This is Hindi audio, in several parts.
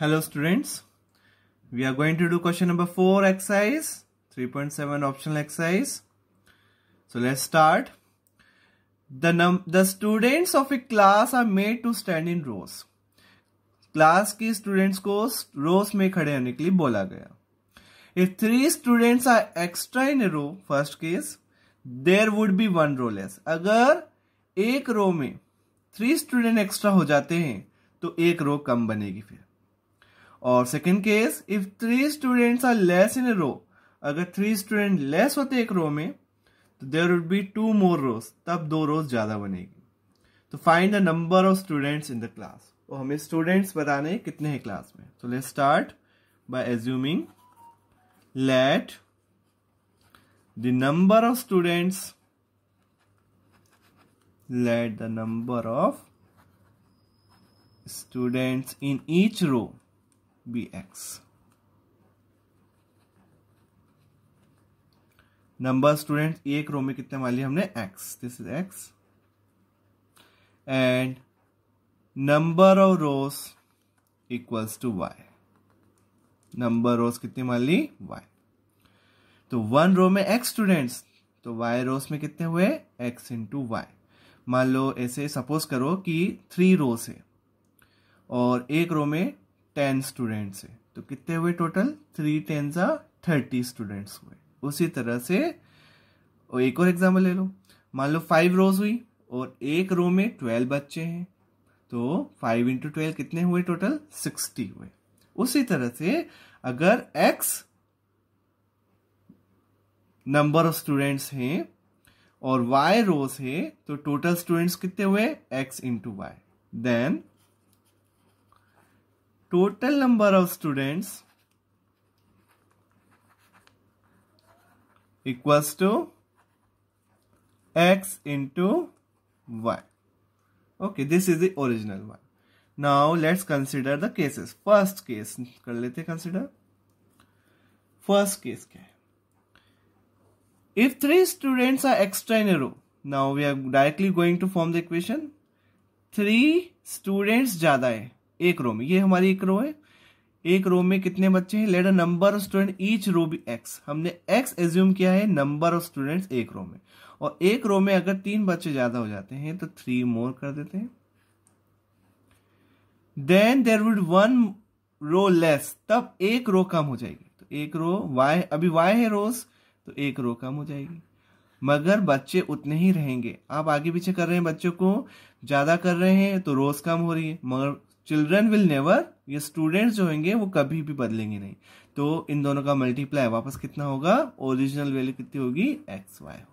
Hello students, we are going to do question number 4 exercise, 3.7 optional exercise. So let's start. The, num the students of a class are made to stand in rows. Class के स्टूडेंट्स को रोज में खड़े होने के लिए बोला गया if three students are extra in row first case there would be one row less अगर एक रो में थ्री स्टूडेंट एक्स्ट्रा हो जाते हैं तो एक रो कम बनेगी फिर और second case if three students are less in a row अगर थ्री स्टूडेंट लेस होते एक रो में तो there would be two more rows तब दो रोज ज़्यादा बनेगी तो find the number of students in the class और हमें स्टूडेंट्स बताने कितने हैं क्लास में तो let start by assuming let the number of students let the number of students in each row bx. Number student एक रो में कितने मान लिए हमने x this is x and number of rows equals to y number rows कितने मान ली y तो वन रो में x स्टूडेंट्स तो y रोज में कितने हुए x इंटू वाई मान लो ऐसे सपोज करो कि थ्री रोज है और एक रो में टेन स्टूडेंट्स है तो कितने हुए टोटल थ्री टेन सा थर्टी स्टूडेंट्स हुए उसी तरह से और एक और एग्जाम्पल ले लो मान लो फाइव रोज हुई और एक रो में ट्वेल्व बच्चे हैं तो फाइव इंटू ट्वेल्व कितने हुए टोटल सिक्सटी हुए उसी तरह से अगर एक्स नंबर ऑफ स्टूडेंट्स हैं और वाई रोज है तो टोटल स्टूडेंट्स कितने हुए X into Y then total number of students equals to x into y. Okay, this is the original one. Now let's consider the cases. First case, कर लेते consider. First case क्या है? If three students are extra in a row, now we are directly going to form the equation. Three students ज़्यादा है एक रो में ये हमारी एक रो है एक रो में कितने बच्चे हैं let a number of student each row be X हमने एक्स एज्यूम किया है नंबर ऑफ स्टूडेंट्स एक रो में और एक रो में अगर तीन बच्चे ज्यादा हो जाते हैं तो थ्री मोर कर देते हैं then there would one row less तब एक रो कम हो जाएगी तो एक रो वाई अभी वाई है रोज तो एक रो कम हो जाएगी मगर बच्चे उतने ही रहेंगे आप आगे पीछे कर रहे हैं बच्चों को ज्यादा कर रहे हैं तो रोज कम हो रही है मगर चिल्ड्रन विल नेवर ये स्टूडेंट्स जो होंगे वो कभी भी बदलेंगे नहीं तो इन दोनों का मल्टीप्लाई वापस कितना होगा ओरिजिनल वैल्यू कितनी होगी एक्स वाई होगी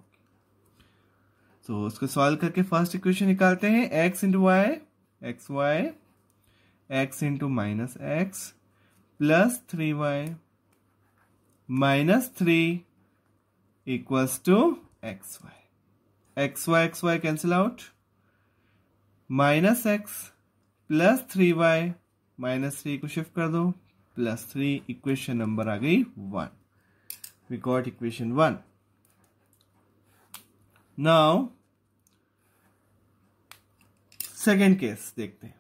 तो so, उसको सॉल्व करके फर्स्ट इक्वेशन निकालते हैं x into y x y x into minus x plus three y minus three equals to x y x y x y cancel out minus x plus three y minus three को शिफ्ट कर दो प्लस थ्री इक्वेशन नंबर आ गई one we got equation one now second case देखते हैं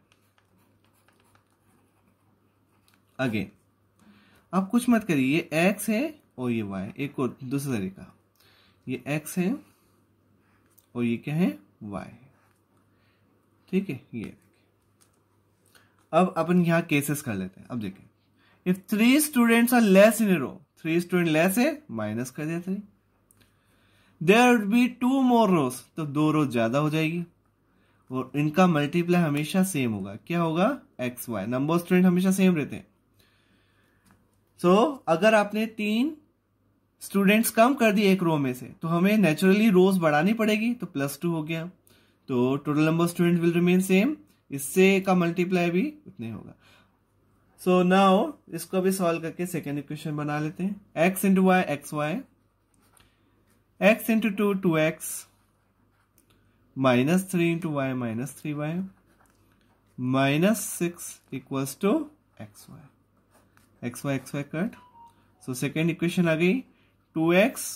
अगेन आप कुछ मत करिए ये एक्स है और ये वाई एक और दूसरा तरीका ये एक्स है और ये क्या है वाई ठीक है ये अब अपन यहां केसेस कर लेते हैं अब देखें if three students are less in row three student less है माइनस कर दिया three there would be two more rows तो दो रोज ज्यादा हो जाएगी और इनका मल्टीप्लाई हमेशा सेम होगा क्या होगा एक्स वाई नंबर स्टूडेंट हमेशा सेम रहते हैं सो so, अगर आपने तीन स्टूडेंट्स कम कर दिए एक रो में से तो हमें नेचुरली रोज बढ़ानी पड़ेगी तो प्लस टू हो गया तो total number student will remain same इससे का मल्टीप्लाई भी उतने होगा सो so नाउ इसको भी सॉल्व करके सेकेंड इक्वेशन बना लेते हैं x into y x y x into two two x minus three into y minus three y minus six equals to x y x y x y cut so second equation आ गई two x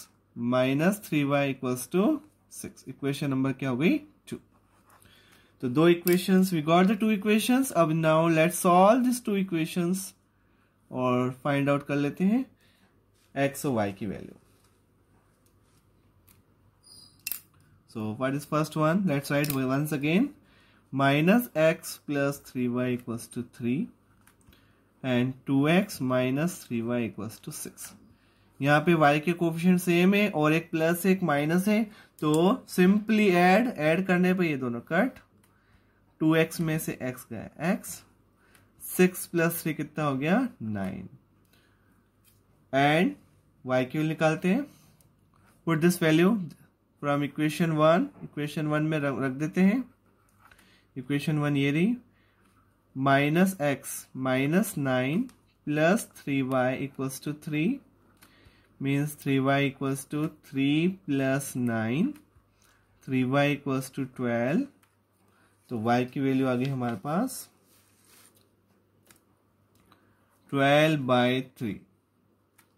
minus three y equals to six equation number क्या हो गई टू तो दो equations we got the two equations अब now let's solve this two equations और फाइंड आउट कर लेते हैं एक्स और वाई की value so is first one let's write once again minus x plus three y plus to three and two x minus three y equals to six यहाँ पे y के कोफिशियंट सेम है और एक प्लस एक माइनस है तो सिंपली एड एड करने पे ये दोनों कट टू एक्स में से एक्स गया एक्स सिक्स प्लस थ्री कितना हो गया नाइन एंड वाई क्यू निकालते हैं put this value from equation one equation one में रख देते हैं इक्वेशन वन ये रही minus x minus nine plus three y equals to three means three y equals to three plus nine three y equals to twelve तो वाई की वैल्यू आ गई हमारे पास twelve by three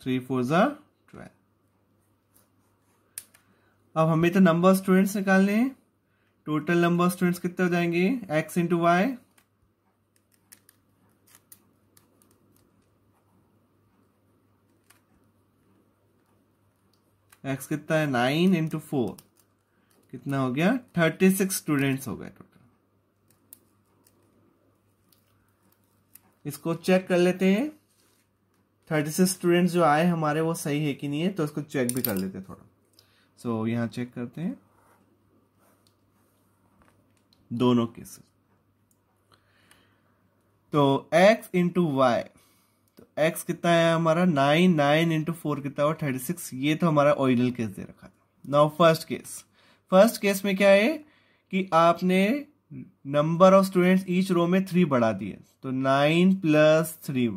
three four जार ट्वेल्व अब हमें तो नंबर स्टूडेंट्स निकालने हैं टोटल नंबर स्टूडेंट्स कितने हो जाएंगे एक्स इंटू वाई एक्स कितना है नाइन इंटू फोर कितना हो गया थर्टी सिक्स स्टूडेंट्स हो गए टोटल इसको चेक कर लेते हैं थर्टी सिक्स स्टूडेंट्स जो आए हमारे वो सही है कि नहीं है तो इसको चेक भी कर लेते हैं थोड़ा सो so, यहाँ चेक करते हैं दोनों केसेस तो x इंटू वाई तो x कितना है हमारा नाइन नाइन इंटू फोर कितना हुआ थर्टी सिक्स ये तो हमारा ओरिजिनल केस दे रखा था now first case first case में क्या है कि आपने number of students each row में थ्री बढ़ा दिए तो नाइन प्लस थ्री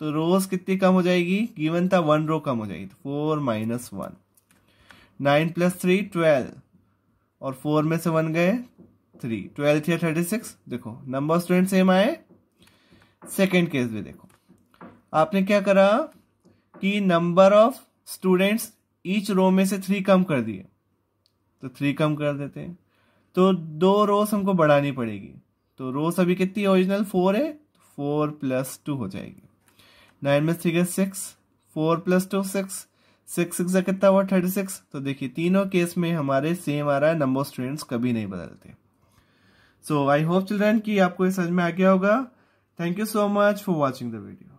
तो रोज कितनी कम हो जाएगी गिवन था वन रो कम हो जाएगी four minus one nine plus three twelve और फोर में से वन गए थ्री ट्वेल्व थी थर्टी सिक्स देखो नंबर ऑफ स्टूडेंट सेम आए सेकेंड केस भी देखो आपने क्या करा कि number of students each row में से थ्री कम कर दिए तो थ्री कम कर देते हैं तो दो रोस हमको बढ़ानी पड़ेगी तो रोस अभी कितनी ओरिजिनल फोर है तो फोर प्लस टू हो जाएगी नाइन में three six four plus two six six six कितना हुआ थर्टी सिक्स तो देखिए तीनों केस में हमारे सेम आ रहा है नंबर स्टूडेंट्स कभी नहीं बदलते सो आई होप चिल्ड्रेन कि आपको ये समझ में आ गया होगा thank you so much for watching the video